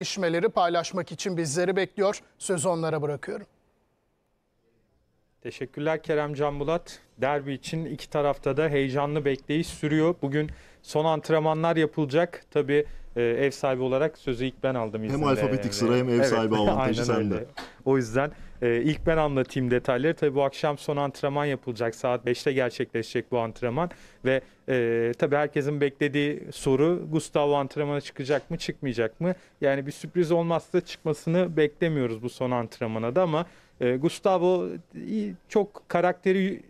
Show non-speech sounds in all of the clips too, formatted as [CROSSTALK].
gelişmeleri paylaşmak için bizleri bekliyor. Sözü onlara bırakıyorum. Teşekkürler Kerem Can Bulat. Derbi için iki tarafta da heyecanlı bekleyiş sürüyor. Bugün son antrenmanlar yapılacak. Tabii e, ev sahibi olarak sözü ilk ben aldım. Hem alfabetik sıra hem ev evet. sahibi [LAUGHS] avantajı sende. O yüzden e, ilk ben anlatayım detayları. Tabii bu akşam son antrenman yapılacak. Saat 5'te gerçekleşecek bu antrenman. Ve e, tabii herkesin beklediği soru Gustavo antrenmana çıkacak mı çıkmayacak mı? Yani bir sürpriz olmazsa çıkmasını beklemiyoruz bu son antrenmana da ama e, Gustavo çok karakteri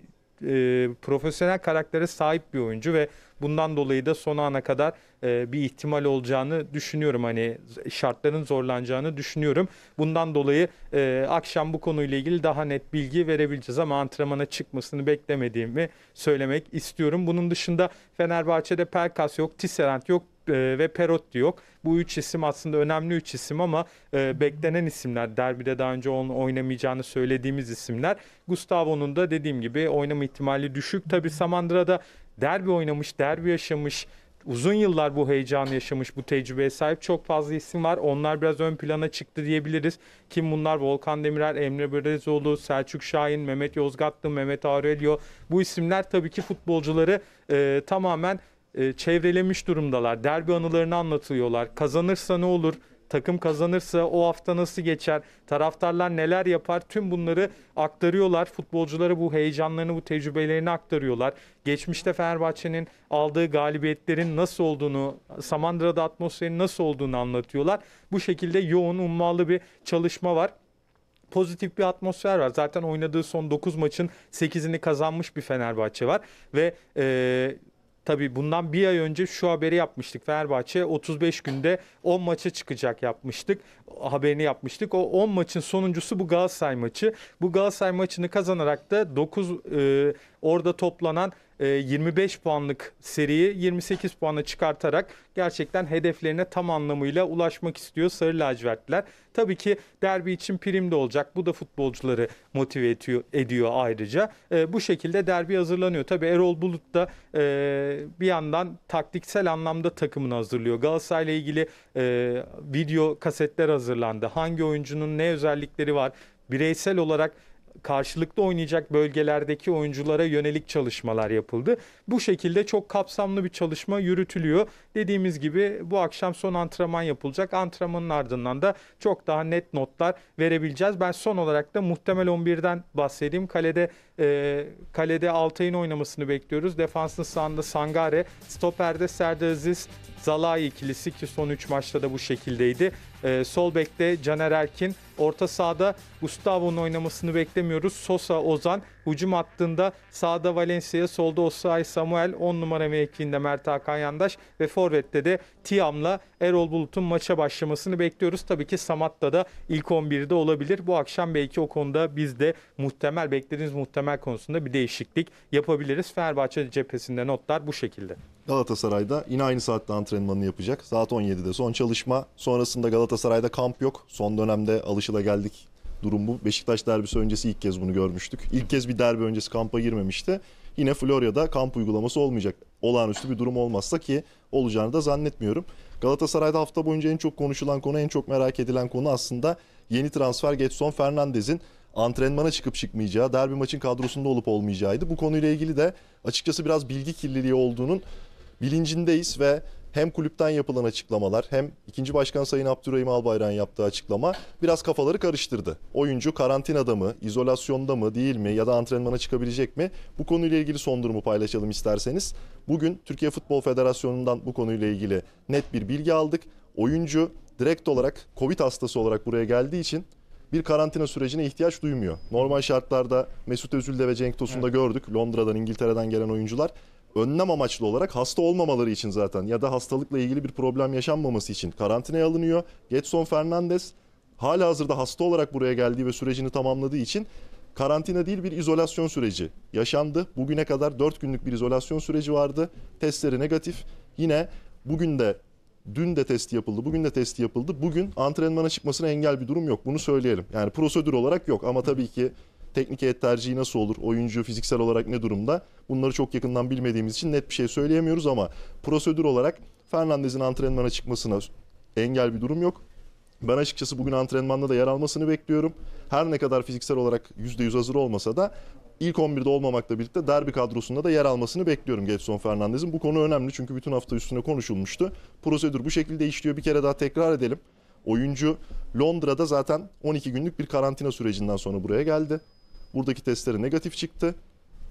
e, profesyonel karaktere sahip bir oyuncu ve bundan dolayı da son ana kadar e, bir ihtimal olacağını düşünüyorum. Hani şartların zorlanacağını düşünüyorum. Bundan dolayı e, akşam bu konuyla ilgili daha net bilgi verebileceğiz ama antrenmana çıkmasını beklemediğimi söylemek istiyorum. Bunun dışında Fenerbahçe'de Pelkas yok, Tisserant yok ve Perotti yok. Bu üç isim aslında önemli üç isim ama e, beklenen isimler. Derbide daha önce onun oynamayacağını söylediğimiz isimler. Gustavo'nun da dediğim gibi oynama ihtimali düşük. Tabi Samandıra'da derbi oynamış, derbi yaşamış uzun yıllar bu heyecanı yaşamış, bu tecrübeye sahip çok fazla isim var. Onlar biraz ön plana çıktı diyebiliriz. Kim bunlar? Volkan Demirer, Emre Berezoğlu, Selçuk Şahin, Mehmet Yozgatlı, Mehmet Aurelio. Bu isimler tabii ki futbolcuları e, tamamen e, çevrelemiş durumdalar. Derbi anılarını anlatıyorlar. Kazanırsa ne olur? Takım kazanırsa o hafta nasıl geçer? Taraftarlar neler yapar? Tüm bunları aktarıyorlar. Futbolculara bu heyecanlarını, bu tecrübelerini aktarıyorlar. Geçmişte Fenerbahçe'nin aldığı galibiyetlerin nasıl olduğunu, Samandıra'da atmosferin nasıl olduğunu anlatıyorlar. Bu şekilde yoğun, ummalı bir çalışma var pozitif bir atmosfer var. Zaten oynadığı son 9 maçın 8'ini kazanmış bir Fenerbahçe var ve e, Tabii bundan bir ay önce şu haberi yapmıştık. Fenerbahçe 35 günde 10 maça çıkacak yapmıştık. Haberini yapmıştık. O 10 maçın sonuncusu bu Galatasaray maçı. Bu Galatasaray maçını kazanarak da 9 e, Orada toplanan 25 e, puanlık seriyi 28 puana çıkartarak gerçekten hedeflerine tam anlamıyla ulaşmak istiyor Sarı Lacivertliler. Tabii ki derbi için prim de olacak. Bu da futbolcuları motive ediyor, ediyor ayrıca. E, bu şekilde derbi hazırlanıyor. Tabii Erol Bulut da e, bir yandan taktiksel anlamda takımını hazırlıyor. Galatasaray ile ilgili e, video kasetler hazırlandı. Hangi oyuncunun ne özellikleri var? Bireysel olarak karşılıklı oynayacak bölgelerdeki oyunculara yönelik çalışmalar yapıldı. Bu şekilde çok kapsamlı bir çalışma yürütülüyor. Dediğimiz gibi bu akşam son antrenman yapılacak. Antrenmanın ardından da çok daha net notlar verebileceğiz. Ben son olarak da muhtemel 11'den bahsedeyim. Kalede e, kalede Altay'ın oynamasını bekliyoruz. Defansın sağında Sangare, stoperde Serdar Aziz, Zalai ikilisi ki son 3 maçta da bu şekildeydi. E, sol bekte Caner Erkin. Orta sahada Gustavo'nun oynamasını beklemiyoruz. Sosa, Ozan. Hücum hattında sağda Valencia, solda Osay Samuel, 10 numara mevkiinde Mert Hakan Yandaş ve Forvet'te de Tiam'la Erol Bulut'un maça başlamasını bekliyoruz. Tabii ki Samat'ta da ilk 11'de olabilir. Bu akşam belki o konuda biz de muhtemel, beklediğiniz muhtemel konusunda bir değişiklik yapabiliriz. Fenerbahçe cephesinde notlar bu şekilde. Galatasaray'da yine aynı saatte antrenmanını yapacak. Saat 17'de son çalışma. Sonrasında Galatasaray'da kamp yok. Son dönemde alışıla geldik durum bu. Beşiktaş derbisi öncesi ilk kez bunu görmüştük. İlk kez bir derbi öncesi kampa girmemişti. Yine Florya'da kamp uygulaması olmayacak. Olağanüstü bir durum olmazsa ki olacağını da zannetmiyorum. Galatasaray'da hafta boyunca en çok konuşulan konu, en çok merak edilen konu aslında yeni transfer Getson Fernandez'in antrenmana çıkıp çıkmayacağı, derbi maçın kadrosunda olup olmayacağıydı. Bu konuyla ilgili de açıkçası biraz bilgi kirliliği olduğunun bilincindeyiz ve hem kulüpten yapılan açıklamalar hem ikinci başkan Sayın Abdurrahim Albayrak'ın yaptığı açıklama biraz kafaları karıştırdı. Oyuncu karantinada mı, izolasyonda mı, değil mi ya da antrenmana çıkabilecek mi? Bu konuyla ilgili son durumu paylaşalım isterseniz. Bugün Türkiye Futbol Federasyonu'ndan bu konuyla ilgili net bir bilgi aldık. Oyuncu direkt olarak Covid hastası olarak buraya geldiği için bir karantina sürecine ihtiyaç duymuyor. Normal şartlarda Mesut Özil'de ve Cenk Tosun'da evet. gördük. Londra'dan, İngiltere'den gelen oyuncular önlem amaçlı olarak hasta olmamaları için zaten ya da hastalıkla ilgili bir problem yaşanmaması için karantinaya alınıyor. Getson Fernandez hala hazırda hasta olarak buraya geldiği ve sürecini tamamladığı için karantina değil bir izolasyon süreci yaşandı. Bugüne kadar 4 günlük bir izolasyon süreci vardı. Testleri negatif. Yine bugün de dün de test yapıldı, bugün de test yapıldı. Bugün antrenmana çıkmasına engel bir durum yok. Bunu söyleyelim. Yani prosedür olarak yok ama tabii ki teknik heyet tercihi nasıl olur? Oyuncu fiziksel olarak ne durumda? Bunları çok yakından bilmediğimiz için net bir şey söyleyemiyoruz ama prosedür olarak Fernandez'in antrenmana çıkmasına engel bir durum yok. Ben açıkçası bugün antrenmanda da yer almasını bekliyorum. Her ne kadar fiziksel olarak %100 hazır olmasa da ilk 11'de olmamakla birlikte derbi kadrosunda da yer almasını bekliyorum Gelson Fernandez'in. Bu konu önemli çünkü bütün hafta üstüne konuşulmuştu. Prosedür bu şekilde işliyor. Bir kere daha tekrar edelim. Oyuncu Londra'da zaten 12 günlük bir karantina sürecinden sonra buraya geldi. Buradaki testleri negatif çıktı.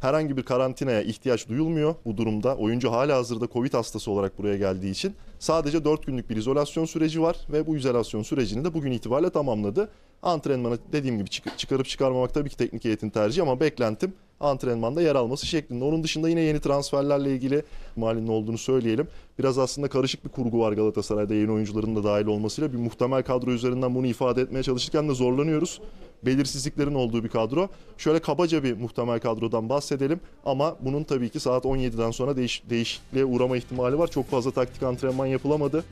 Herhangi bir karantinaya ihtiyaç duyulmuyor bu durumda. Oyuncu hala hazırda Covid hastası olarak buraya geldiği için sadece 4 günlük bir izolasyon süreci var ve bu izolasyon sürecini de bugün itibariyle tamamladı. Antrenmanı dediğim gibi çıkarıp çıkarmamak tabii ki teknik heyetin tercihi ama beklentim antrenmanda yer alması şeklinde. Onun dışında yine yeni transferlerle ilgili malinin olduğunu söyleyelim. Biraz aslında karışık bir kurgu var Galatasaray'da yeni oyuncuların da dahil olmasıyla. Bir muhtemel kadro üzerinden bunu ifade etmeye çalışırken de zorlanıyoruz. Belirsizliklerin olduğu bir kadro. Şöyle kabaca bir muhtemel kadrodan bahsedelim ama bunun tabii ki saat 17'den sonra değiş değişikliğe uğrama ihtimali var. Çok fazla taktik antrenman yapılamadı.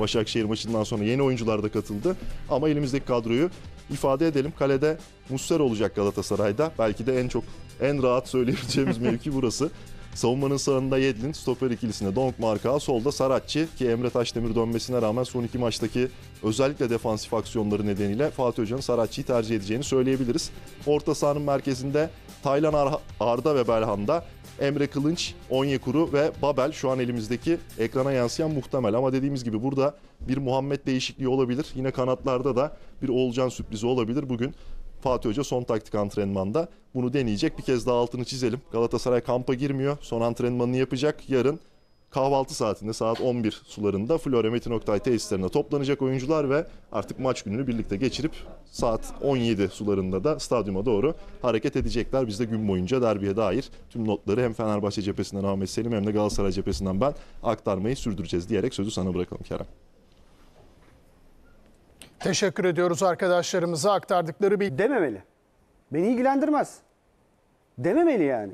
Başakşehir maçından sonra yeni oyuncular da katıldı. Ama elimizdeki kadroyu ifade edelim. Kalede Muslera olacak Galatasaray'da. Belki de en çok en rahat söyleyebileceğimiz [LAUGHS] mevki burası. Savunmanın sağında Yedlin, stoper ikilisinde Donk Marka, solda Saratçı ki Emre Taşdemir dönmesine rağmen son iki maçtaki özellikle defansif aksiyonları nedeniyle Fatih Hoca'nın Saratçı'yı tercih edeceğini söyleyebiliriz. Orta sahanın merkezinde Taylan Ar Arda ve Belhanda, Emre Kılınç, Onyekuru ve Babel şu an elimizdeki ekrana yansıyan muhtemel. Ama dediğimiz gibi burada bir Muhammed değişikliği olabilir. Yine kanatlarda da bir Oğulcan sürprizi olabilir. Bugün Fatih Hoca son taktik antrenmanda bunu deneyecek. Bir kez daha altını çizelim. Galatasaray kampa girmiyor. Son antrenmanını yapacak. Yarın kahvaltı saatinde saat 11 sularında Flore Metin Oktay tesislerine toplanacak oyuncular ve artık maç gününü birlikte geçirip saat 17 sularında da stadyuma doğru hareket edecekler. Biz de gün boyunca derbiye dair tüm notları hem Fenerbahçe cephesinden Ahmet Selim hem de Galatasaray cephesinden ben aktarmayı sürdüreceğiz diyerek sözü sana bırakalım Kerem. Teşekkür ediyoruz arkadaşlarımıza aktardıkları bir... Dememeli. Beni ilgilendirmez. Dememeli yani.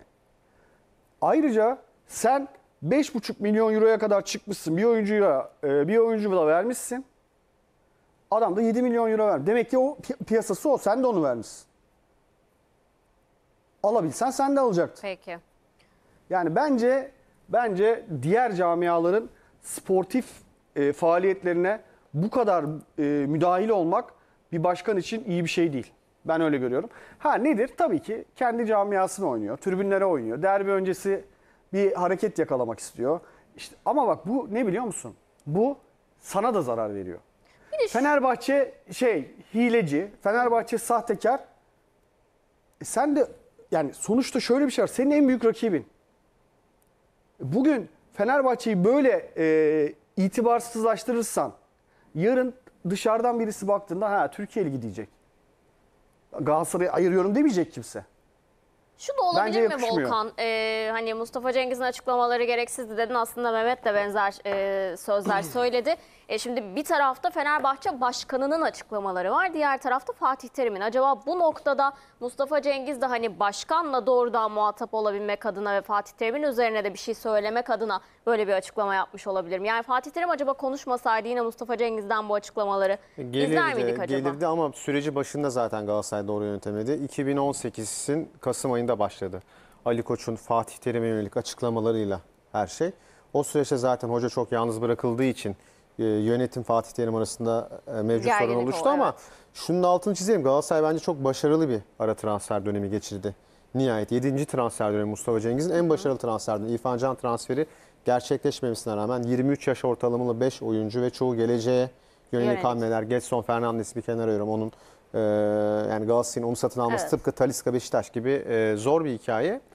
Ayrıca sen 5,5 milyon euroya kadar çıkmışsın. Bir oyuncuya e, bir oyuncu da vermişsin. Adam da 7 milyon euro vermiş. Demek ki o pi piyasası o. Sen de onu vermişsin. Alabilsen sen de alacaktın. Peki. Yani bence bence diğer camiaların sportif e, faaliyetlerine bu kadar e, müdahil olmak bir başkan için iyi bir şey değil. Ben öyle görüyorum. Ha nedir? Tabii ki kendi camiasını oynuyor, tribünlere oynuyor. Derbi öncesi bir hareket yakalamak istiyor. İşte, ama bak bu ne biliyor musun? Bu sana da zarar veriyor. Bir Fenerbahçe şey hileci, Fenerbahçe sahtekar. E sen de yani sonuçta şöyle bir şey var. Senin en büyük rakibin. Bugün Fenerbahçe'yi böyle e, itibarsızlaştırırsan, Yarın dışarıdan birisi baktığında ha Türkiye'li gidecek. Galatasaray'ı ayırıyorum demeyecek kimse. Şu da olabilir Bence mi Volkan? Ee, hani Mustafa Cengiz'in açıklamaları gereksizdi dedin. Aslında Mehmet de benzer e, sözler söyledi. E şimdi bir tarafta Fenerbahçe Başkanı'nın açıklamaları var. Diğer tarafta Fatih Terim'in. Acaba bu noktada Mustafa Cengiz de hani başkanla doğrudan muhatap olabilmek adına ve Fatih Terim'in üzerine de bir şey söylemek adına böyle bir açıklama yapmış olabilir mi? Yani Fatih Terim acaba konuşmasaydı yine Mustafa Cengiz'den bu açıklamaları gelirdi, izler miydik acaba? Gelirdi ama süreci başında zaten Galatasaray doğru yönetemedi. 2018'in Kasım ayında başladı. Ali Koç'un Fatih Terim'e yönelik açıklamalarıyla her şey. O süreçte zaten hoca çok yalnız bırakıldığı için e, yönetim Fatih Terim arasında e, mevcut Gerginlik sorun oluştu ama evet. şunun altını çizeyim Galatasaray bence çok başarılı bir ara transfer dönemi geçirdi. Nihayet 7. transfer dönemi Mustafa Cengiz'in en başarılı transfer dönemi. İrfan Can transferi gerçekleşmemesine rağmen 23 yaş ortalamalı 5 oyuncu ve çoğu geleceğe yönelik Yönelik. hamleler. Getson Fernandes'i bir kenara ayırıyorum. Onun e, yani Galatasaray'ın onu satın alması Evet. tıpkı Taliska Beşiktaş gibi e, zor bir hikaye.